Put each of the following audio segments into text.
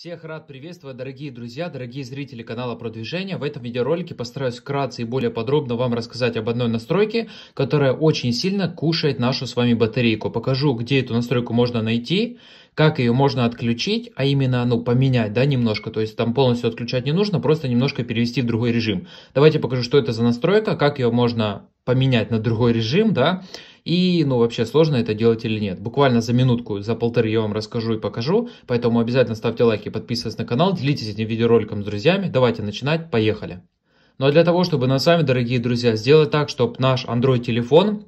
Всех рад приветствовать, дорогие друзья, дорогие зрители канала Продвижения. В этом видеоролике постараюсь вкратце и более подробно вам рассказать об одной настройке, которая очень сильно кушает нашу с вами батарейку. Покажу, где эту настройку можно найти, как ее можно отключить, а именно, ну, поменять, да, немножко. То есть там полностью отключать не нужно, просто немножко перевести в другой режим. Давайте покажу, что это за настройка, как ее можно поменять на другой режим, да, и, ну, вообще сложно это делать или нет. Буквально за минутку, за полторы я вам расскажу и покажу, поэтому обязательно ставьте лайки, подписывайтесь на канал, делитесь этим видеороликом с друзьями. Давайте начинать, поехали! Ну а для того, чтобы на сами, дорогие друзья, сделать так, чтобы наш Android-телефон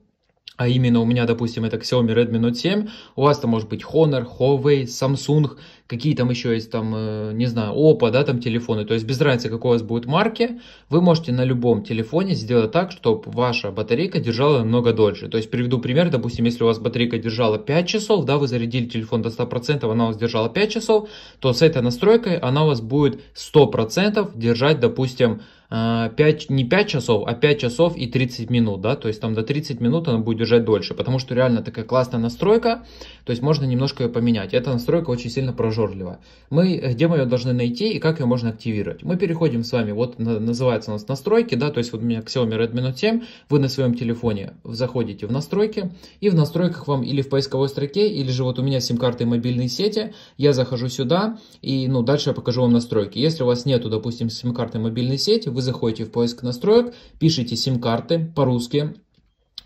а именно у меня, допустим, это Xiaomi Redmi Note 7, у вас там может быть Honor, Huawei, Samsung, какие там еще есть там, э, не знаю, Oppo, да, там телефоны, то есть без разницы, какой у вас будет марки, вы можете на любом телефоне сделать так, чтобы ваша батарейка держала намного дольше, то есть приведу пример, допустим, если у вас батарейка держала 5 часов, да, вы зарядили телефон до 100%, она у вас держала 5 часов, то с этой настройкой она у вас будет 100% держать, допустим, 5, а, не 5 часов, а 5 часов и 30 минут, да, то есть там до 30 минут она будет держать дольше, потому что реально такая классная настройка, то есть можно немножко ее поменять. Эта настройка очень сильно прожорливая. Мы, э, где мы ее должны найти и как ее можно активировать? Мы переходим с вами, вот называется у нас настройки, да, то есть вот у меня Xiaomi Redmi Note 7, вы на своем телефоне заходите в настройки, и в настройках вам или в поисковой строке, или же вот у меня сим-карты мобильной сети, я захожу сюда, и, ну, дальше я покажу вам настройки. Если у вас нету, допустим, сим-карты мобильной сети, вы заходите в поиск настроек, пишите сим-карты по-русски,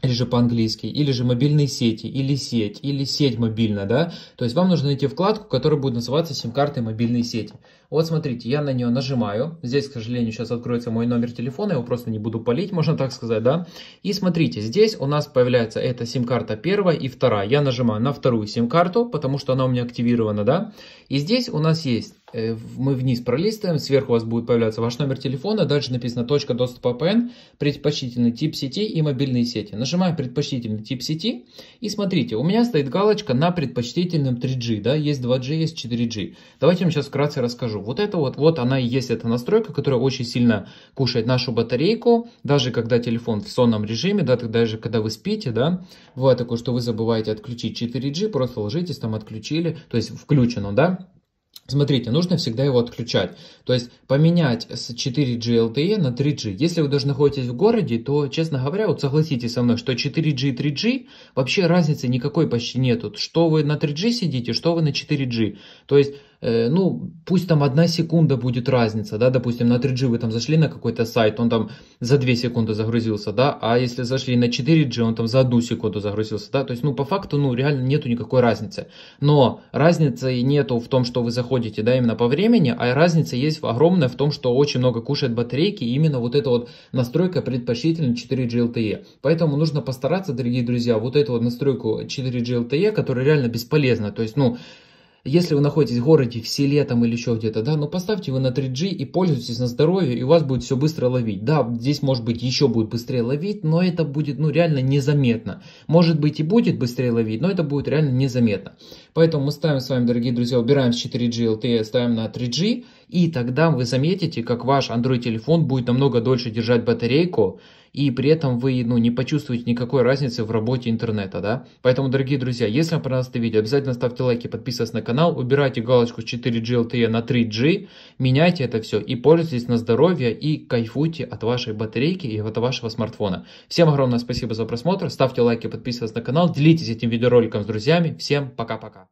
или же по-английски, или же мобильные сети, или сеть, или сеть мобильная, да, то есть вам нужно найти вкладку, которая будет называться сим-карты мобильные сети. Вот смотрите, я на нее нажимаю, здесь, к сожалению, сейчас откроется мой номер телефона, я его просто не буду полить, можно так сказать, да, и смотрите, здесь у нас появляется эта сим-карта первая и вторая, я нажимаю на вторую сим-карту, потому что она у меня активирована, да, и здесь у нас есть Э, мы вниз пролистываем, сверху у вас будет появляться ваш номер телефона, дальше написано точка доступа PN, предпочтительный тип сети и мобильные сети. Нажимаем предпочтительный тип сети и смотрите, у меня стоит галочка на предпочтительном 3G, да, есть 2G, есть 4G. Давайте я вам сейчас вкратце расскажу. Вот это вот, вот она и есть эта настройка, которая очень сильно кушает нашу батарейку, даже когда телефон в сонном режиме, да, даже когда вы спите, да, бывает такое, что вы забываете отключить 4G, просто ложитесь, там отключили, то есть включено, да, Смотрите, нужно всегда его отключать. То есть поменять с 4G LTE на 3G. Если вы даже находитесь в городе, то, честно говоря, вот согласитесь со мной, что 4G и 3G вообще разницы никакой почти нету. Что вы на 3G сидите, что вы на 4G. То есть Э, ну, пусть там одна секунда будет разница, да, допустим, на 3G вы там зашли на какой-то сайт, он там за 2 секунды загрузился, да, а если зашли на 4G, он там за одну секунду загрузился, да, то есть, ну, по факту, ну, реально нету никакой разницы, но разницы нету в том, что вы заходите, да, именно по времени, а разница есть огромная в том, что очень много кушает батарейки, и именно вот эта вот настройка предпочтительна 4G LTE, поэтому нужно постараться, дорогие друзья, вот эту вот настройку 4G LTE, которая реально бесполезна, то есть, ну, если вы находитесь в городе, в селе там или еще где-то, да, ну поставьте его на 3G и пользуйтесь на здоровье, и у вас будет все быстро ловить. Да, здесь может быть еще будет быстрее ловить, но это будет ну реально незаметно. Может быть и будет быстрее ловить, но это будет реально незаметно. Поэтому мы ставим с вами, дорогие друзья, убираем с 4G LTE, ставим на 3G, и тогда вы заметите, как ваш Android-телефон будет намного дольше держать батарейку, и при этом вы ну, не почувствуете никакой разницы в работе интернета. Да? Поэтому, дорогие друзья, если вам понравилось это видео, обязательно ставьте лайки, подписывайтесь на канал, убирайте галочку 4G LTE на 3G, меняйте это все и пользуйтесь на здоровье и кайфуйте от вашей батарейки и от вашего смартфона. Всем огромное спасибо за просмотр, ставьте лайки, подписывайтесь на канал, делитесь этим видеороликом с друзьями. Всем пока-пока.